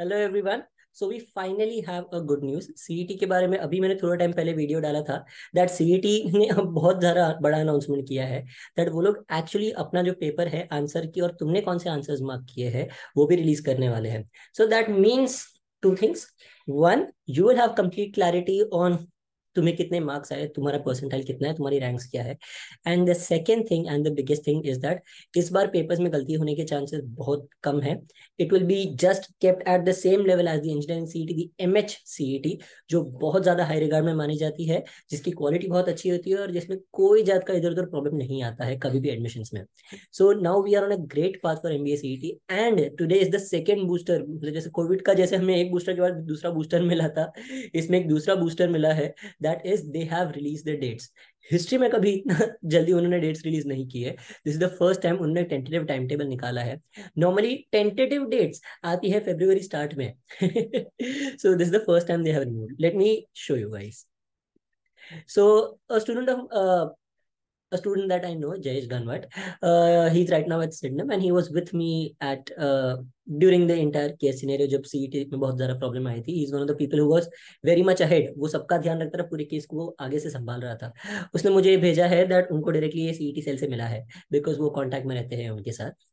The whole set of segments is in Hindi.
Hello everyone so we finally have a good news CET के बारे में अभी मैंने थोड़ा टाइम पहले वीडियो डाला था दैट सीईटी e ने अब बहुत ज़्यादा बड़ा अनाउंसमेंट किया है दैट वो लोग एक्चुअली अपना जो पेपर है आंसर की और तुमने कौन से आंसर्स मार्क किए हैं वो भी रिलीज करने वाले हैं so that means two things one you will have complete clarity on तुम्हें कितने मार्क्स आए तुम्हारा परसेंटाइल कितना है तुम्हारी रैंक्स क्या है and the second thing and the biggest thing is that इस बार पेपर्स में गलती होने के चांसेस बहुत कम है it will be just kept at the same level as the engineering CET the M H CET जो बहुत ज्यादा हाई रिगार्ड में मानी जाती है जिसकी क्वालिटी बहुत अच्छी होती है और जिसमें कोई जात का इधर उधर प्रॉब्लम नहीं आता है कभी भी एडमिशन में so now we are on a great path for MBA CET and today is the second booster जैसे कोविड का जैसे हमें एक बूस्टर के बाद दूसरा बूस्टर मिला था इसमें एक दूसरा बूस्टर मिला है that is they have release the dates history में कभी जल्दी उन्होंने डेट्स रिलीज नहीं की है this is the first time उन्होंने टेंटेटिव टाइम टेबल निकाला है नॉर्मली टेंटेटिव डेट्स आती है फेब्रुवरी स्टार्ट में so this is the first time they have removed let me show you guys so a student of uh, a student that I know, Jayesh Ganwat. Uh, he's right now at Sydney and he was with me at uh, during the entire case scenario जब CET में बहुत ज़्यादा problem आई थी. He's one of the people who was very much ahead. वो सबका ध्यान रखता था पूरे केस को वो आगे से संभाल रहा था. उसने मुझे भेजा है that उनको directly ये CET cell से मिला है because वो contact में रहते हैं उनके साथ.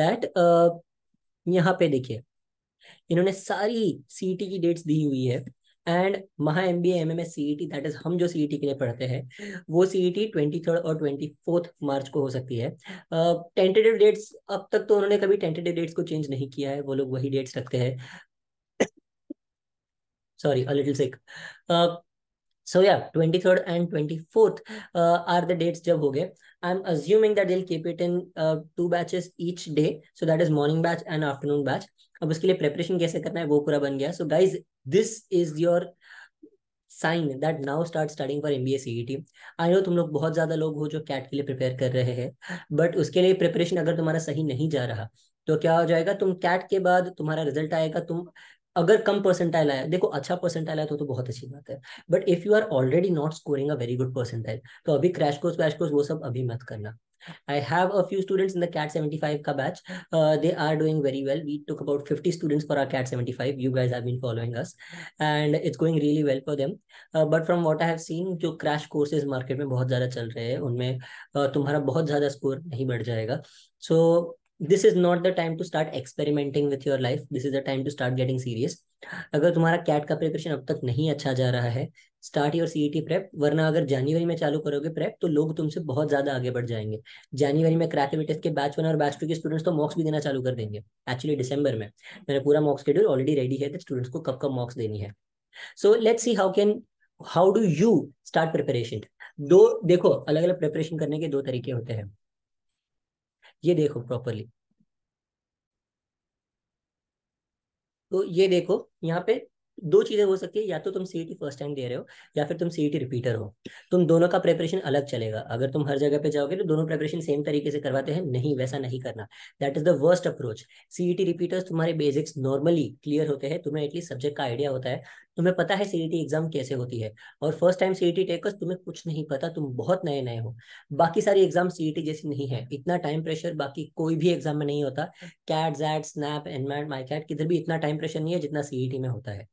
That uh, यहाँ पे देखिए इन्होंने सारी सीटी की डेट्स दी हुई है and Maha M B M M S C E T that is हम जो सी ई टी के लिए पढ़ते हैं वो C E T twenty third और ट्वेंटी फोर्थ मार्च को हो सकती है टेंटेटिव uh, डेट्स अब तक तो उन्होंने कभी टेंटेटिव डेट्स को चेंज नहीं किया है वो लोग वही डेट्स रखते हैं sorry a little sick So yeah, 23rd and 24th uh, are the dates jab ho gaye. I'm assuming that they'll keep it in uh, two batches each day. So that is morning batch and afternoon batch. ab uske liye preparation kaise karna hai wo pura ban gaya So guys, this is your sign that now start studying for MBA CET I know तुम लोग बहुत ज्यादा लोग हो जो कैट के लिए प्रिपेयर कर रहे हैं बट उसके लिए प्रिपरेशन अगर तुम्हारा सही नहीं जा रहा तो क्या हो जाएगा तुम कैट के बाद तुम्हारा रिजल्ट आएगा तुम अगर कम परसेंटाइल आया देखो अच्छा परसेंटाइल आया तो तो बहुत अच्छी बात है but if you are already not scoring a very good percentile तो अभी क्रैश कोर्स क्रैश कोर्स वो सब अभी मत करना I have a few students in the CAT 75 ka batch. Uh, they are doing very well. We took about 50 students for our CAT 75. You guys have been following us and it's going really well for them. Uh, but from what I have seen, जो crash courses market में बहुत ज़्यादा चल रहे हैं उनमें uh, तुम्हारा बहुत ज़्यादा score नहीं बढ़ जाएगा. So this is not the time to start experimenting with your life this is the time to start getting serious अगर तुम्हारा कैट का प्रिपरेशन अब तक नहीं अच्छा जा रहा है स्टार्ट योर टी प्रेप वरना अगर जनवरी में चालू करोगे प्रेप तो लोग तुमसे बहुत ज्यादा आगे बढ़ जाएंगे जनवरी में क्रैकेवी टेस्ट के बैच वन और बैच टू के स्टूडेंट्स तो मॉक्स भी देना चालू कर देंगे एक्चुअली डिसंबर में मैंने पूरा मॉक्स शेड्यूल ऑलरेडी रेडी है स्टूडेंट्स तो को कब कब मॉक्स देनी है so let see how can how do you start preparation दो देखो अलग अलग प्रिपरेशन करने के दो तरीके होते हैं ये देखो प्रॉपरली तो ये देखो यहाँ पे दो चीजें हो सकती है या तो तुम सीईटी फर्स्ट टाइम दे रहे हो या फिर तुम सीईटी रिपीटर e हो तुम दोनों का प्रेपरेशन अलग चलेगा अगर तुम हर जगह पे जाओगे तो दोनों प्रेपरेशन सेम तरीके से करवाते हैं नहीं वैसा नहीं करना that is the worst approach CET repeaters तुम्हारे बेसिक्स नॉर्मली क्लियर होते हैं तुम्हें एटलीस्ट सब्जेक्ट का आइडिया होता है तुम्हें पता है सीई एग्जाम e कैसे होती है और first time C E T takers तुम्हें कुछ नहीं पता तुम बहुत नए नए हो बाकी सारी एग्जाम सीई e जैसी नहीं है इतना टाइम प्रेशर बाकी कोई भी एग्जाम में नहीं होता CAT XAT SNAP NMAT MICAT किधर भी इतना टाइम प्रेशर नहीं है जितना सीईटी e में होता है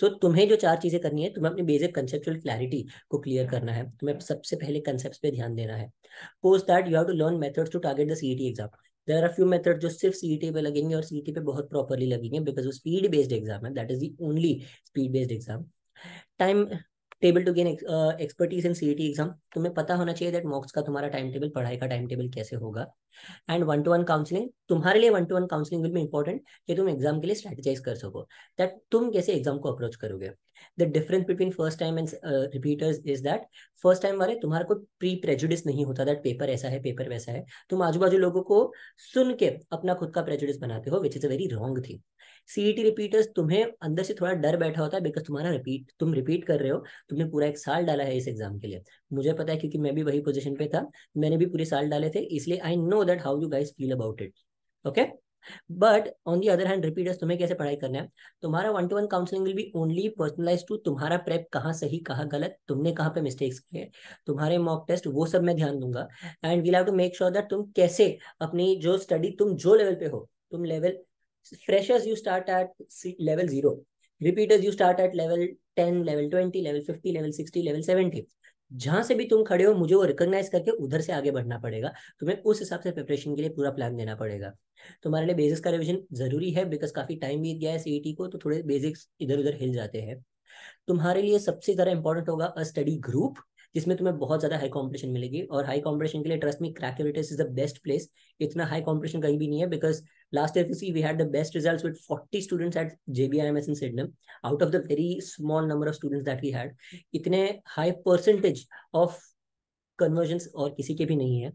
सो so, तुम्हें जो चार चीजें करनी है तुम्हें अपनी बेसिक कंसेप्चुअल क्लैरिटी को क्लियर करना है तुम्हें सबसे पहले कंसेप्ट पे ध्यान देना है post that you have to learn methods to target the CET exam there are few method जो सिर्फ टी e पे लगेंगे और टी e पे बहुत प्रॉपरली लगेंगे बिकॉज वो स्पीड बेस्ड एग्जाम है that is the only speed based exam time table to gain expertise in T exam तुम्हें पता होना चाहिए दैट मॉक्स का तुम्हारा टाइम टेबल पढ़ाई का टाइम टेबल कैसे होगा and one to one counselling तुम्हारे लिए one to one counselling will भी इंपॉर्टेंट कि तुम एग्जाम के लिए स्ट्रेटेजाइज कर सको दैट तुम कैसे एग्जाम को अप्रोच करोगे the difference between first time and repeaters is that first time वाले तुम्हारा कोई प्री प्रेजुडिस नहीं होता दैट पेपर ऐसा है पेपर वैसा है तुम आजू बाजू लोगों को सुन के अपना खुद का प्रेजुडिस बनाते हो which is a very wrong thing CET repeaters e तुम्हें अंदर से थोड़ा डर बैठा होता है बिकॉज तुम्हारा रिपीट तुम रिपीट कर रहे हो तुमने पूरा एक साल डाला है इस एग्जाम के लिए मुझे पता है क्योंकि मैं भी वही पोजिशन पे था मैंने भी पूरे साल डाले थे इसलिए I know that how you guys feel about it okay but on the other hand repeaters तुम्हें कैसे पढ़ाई करना है तुम्हारा one to one counselling will be only personalise to तुम्हारा प्रेप कहाँ सही कहाँ गलत तुमने कहाँ पे मिस्टेक्स किए तुम्हारे मॉक टेस्ट वो सब मैं ध्यान दूंगा and we'll have to make sure that तुम कैसे अपनी जो स्टडी तुम जो लेवल पे हो तुम level freshers you start at level 0 repeaters you start at level ten level twenty level 50 level 60 level seventy जहां से भी तुम खड़े हो मुझे वो रिकॉग्नाइज करके उधर से आगे बढ़ना पड़ेगा तुम्हें उस हिसाब से प्रिपरेशन के लिए पूरा प्लान देना पड़ेगा तुम्हारे लिए बेसिक्स का रिविजन जरूरी है बिकॉज काफी टाइम बीत गया है सीईटी e को तो थोड़े बेसिक्स इधर उधर हिल जाते हैं तुम्हारे लिए सबसे ज्यादा इंपॉर्टेंट होगा अ स्टडी ग्रुप जिसमें तुम्हें बहुत ज्यादा हाई कॉम्पिटिशन मिलेगी और हाई कॉम्पिटिशन के लिए trust me crack is the best place इतना हाई कॉम्पिटिशन कहीं भी नहीं है because last year C V had the best result with forty students at J B S in Sydenham out of the very small number of students that we had इतने हाई परसेंटेज ऑफ कन्वर्जन और किसी के भी नहीं है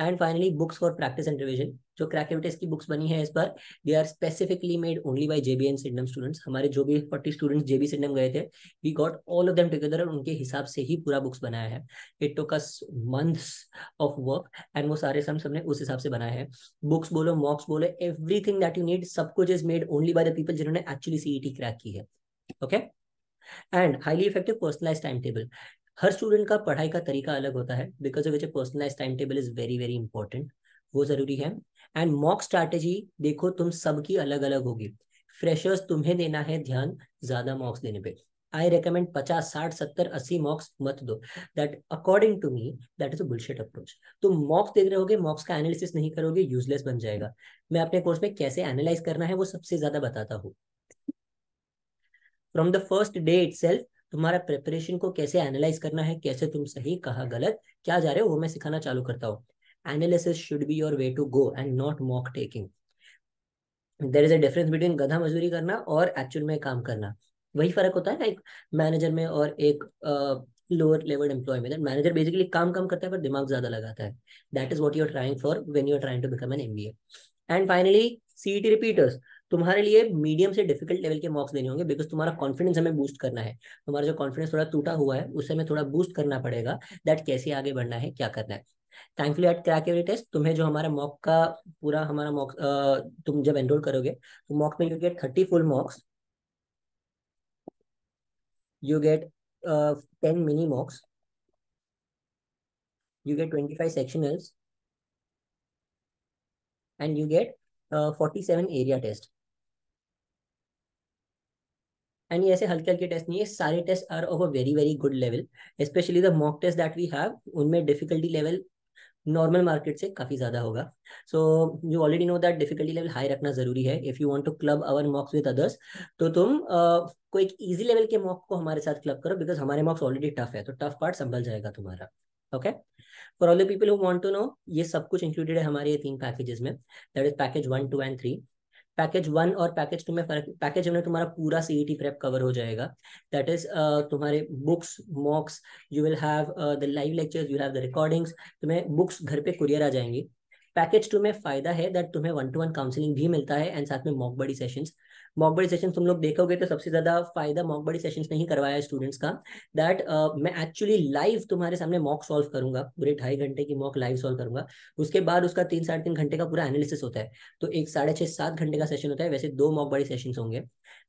and finally books for practice and revision जो क्रैकेविटेस की बुक्स बनी है इस बार they are specifically made only by JB and Sydenham students हमारे जो भी फोर्टी स्टूडेंट्स जेबी सिडनम गए थे we got all of them together और उनके हिसाब से ही पूरा बुक्स बनाया है it took us months of work and वो सारे सम्स हमने उस हिसाब से बनाया है बुक्स बोलो मॉक्स बोलो everything that you need सब कुछ is made only by the people जिन्होंने एक्चुअली टी क्रैक की है okay okay? and highly effective personalized timetable हर स्टूडेंट का पढ़ाई का तरीका अलग होता है because of which personalize time table is very very important वो जरूरी है एंड मॉक स्ट्रैटेजी देखो तुम सबकी अलग अलग होगी फ्रेशर्स तुम्हें देना है ध्यान ज्यादा मॉक्स देने पे आई रिकमेंड पचास साठ सत्तर अस्सी मॉक्स मत दो that according to me that is bullshit approach तुम मॉक्स देख रहे होगे मॉक्स का एनालिसिस नहीं करोगे यूजलेस बन जाएगा मैं अपने कोर्स में कैसे एनालाइज करना है वो सबसे ज्यादा बताता हूँ from the first day itself तुम्हारा प्रिपरेशन को कैसे एनालाइज करना है कैसे तुम सही कहा गलत क्या जा रहे हो वो मैं सिखाना चालू करता हूँ analysis should be your way to go and not mock taking there is a difference between गधा मजदूरी करना और एक्चुअल में काम करना वही फर्क होता है ना एक मैनेजर में और एक लोअर लेवल एम्प्लॉय में मैनेजर बेसिकली काम कम करता है पर दिमाग ज्यादा लगाता है that is what you're trying for when you're trying to become an M MBA and finally टी रिपीटर्स तुम्हारे लिए मीडियम से डिफिकल्ट लेवल के मॉक्स देने होंगे बिकॉज तुम्हारा कॉन्फिडेंस हमें बूस्ट करना है तुम्हारा जो कॉन्फिडेंस थोड़ा टूटा हुआ है उसे हमें थोड़ा बूस्ट करना पड़ेगा दैट कैसे आगे बढ़ना है क्या करना है thankfully at crack every test तुम्हें जो हमारे मॉक का पूरा हमारा मॉक तुम जब एनरोल करोगे तो मॉक में you get thirty full mocks you get ten mini mocks you get twenty five sectionals and you get forty seven area test and ये ऐसे हल्के हल्के टेस्ट नहीं है सारे test are of a very very good level specially the mock test that we have उनमें डिफिकल्टी लेवल नॉर्मल मार्केट से काफ़ी ज़्यादा होगा so you already know that difficulty level high रखना ज़रूरी है if you want to club our mocks with others तो तुम uh, कोई एक ईजी लेवल के मॉक को हमारे साथ क्लब करो बिकॉज हमारे मॉक्स ऑलरेडी टफ है तो टफ पार्ट संभल जाएगा तुम्हारा okay for all the people who want to know ये सब कुछ इंक्लूडेड है हमारे ये तीन पैकेजेस में that is package one two and three package one और पैकेज टू में फर्क पैकेज में तुम्हारा पूरा सी ई प्रेप कवर हो जाएगा दैट इज uh, तुम्हारे books mocks you will have the live lectures you have the recordings तुम्हें बुक्स घर पे कुरियर आ जाएंगी पैकेज टू में फायदा है दैट तुम्हें वन टू वन काउंसलिंग भी मिलता है एंड साथ में मॉक बड़ी सेशंस मॉक बड़ी सेशन तुम लोग देखोगे तो सबसे ज्यादा फायदा मॉक बड़ी सेशन नहीं करवाया स्टूडेंट्स का दैट uh, मैं एक्चुअली लाइव तुम्हारे सामने मॉक सॉल्व करूंगा पूरे ढाई घंटे की मॉक लाइव सॉल्व करूंगा उसके बाद उसका तीन साढ़े तीन घंटे का पूरा एनालिसिस होता है तो एक साढ़े छः सात घंटे का सेशन होता है वैसे दो मॉक बड़ी सेशन होंगे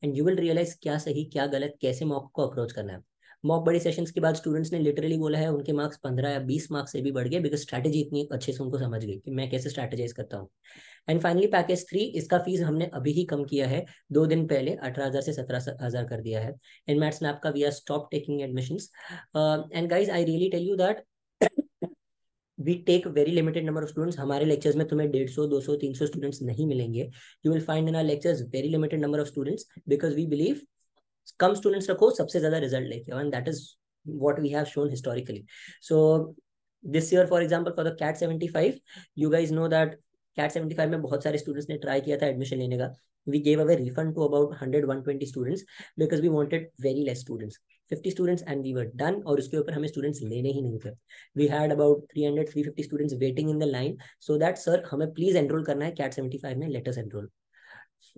एंड यू विल रियलाइज क्या सही क्या गलत कैसे मॉक को अप्रोच करना है मॉक बड़ी सेशन के बाद स्टूडेंट्स ने लिटरली बोला है उनके मार्क्स पंद्रह या बीस मार्क्स से भी बढ़ गए बिकॉज स्ट्रैटेजी इतनी अच्छे से उनको समझ गई कि मैं कैसे स्ट्रैटेजाइज करता हूँ एंड फाइनली पैकेज थ्री इसका फीस हमने अभी ही कम किया है दो दिन पहले अठारह हजार से सत्रह हजार कर दिया है इन मैट्स मैप का we are stop taking admission and guys I really tell you that we take very limited number of students हमारे लेक्चर्स में तुम्हें डेढ़ सौ दो सौ तीन सौ स्टूडेंट्स नहीं मिलेंगे you will find in our lectures very limited number of students because we believe कम स्टूडेंट्स रखो सबसे ज्यादा रिजल्ट लेके and that is we have shown historically so this year for example for the CAT seventy five you guys know that CAT five में बहुत सारे स्टूडेंट्स ने ट्राई किया था एडमिशन लेने का we gave away refund to about one twenty students because we wanted very less students fifty students and we were done और उसके ऊपर हमें स्टूडेंट्स लेने ही नहीं थे we had about three hundred three fifty students waiting in the line so that sir हमें प्लीज एनरोल करना है कैट फाइव में letters enrol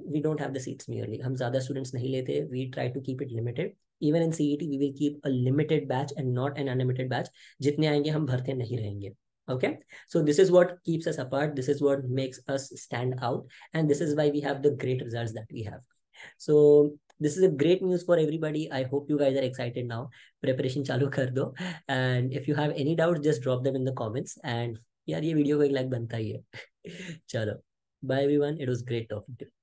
we don't have the seats merely hum zyada students nahi lete we try to keep it limited even in CET we will keep a limited batch and not an unlimited batch jitne aayenge hum bharte nahi rahenge okay so this is what keeps us apart this is what makes us stand out and this is why we have the great results that we have so this is a great news for everybody i hope you guys are excited now preparation chalu kar do and if you have any doubts just drop them in the comments and yaar ye video ko ek like banta hi hai chalo bye everyone it was great talking to you